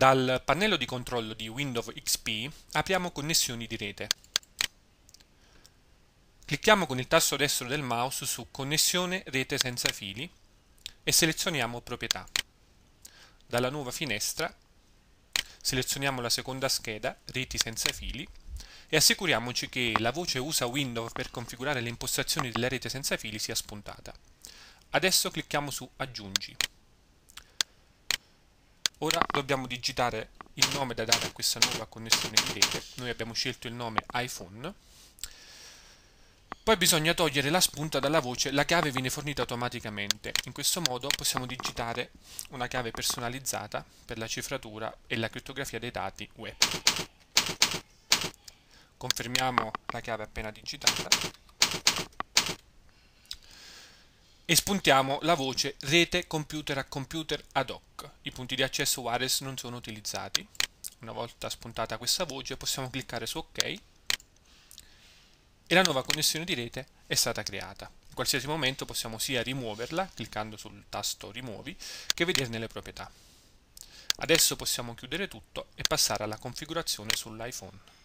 Dal pannello di controllo di Windows XP apriamo Connessioni di rete. Clicchiamo con il tasto destro del mouse su Connessione rete senza fili e selezioniamo Proprietà. Dalla nuova finestra selezioniamo la seconda scheda, Reti senza fili, e assicuriamoci che la voce Usa Windows per configurare le impostazioni della rete senza fili sia spuntata. Adesso clicchiamo su Aggiungi. Ora dobbiamo digitare il nome da dare a questa nuova connessione di rete. Noi abbiamo scelto il nome iPhone. Poi bisogna togliere la spunta dalla voce, la chiave viene fornita automaticamente. In questo modo possiamo digitare una chiave personalizzata per la cifratura e la criptografia dei dati web. Confermiamo la chiave appena digitata e spuntiamo la voce rete computer a computer ad hoc. I punti di accesso wireless non sono utilizzati. Una volta spuntata questa voce possiamo cliccare su OK e la nuova connessione di rete è stata creata. In qualsiasi momento possiamo sia rimuoverla, cliccando sul tasto rimuovi, che vederne le proprietà. Adesso possiamo chiudere tutto e passare alla configurazione sull'iPhone.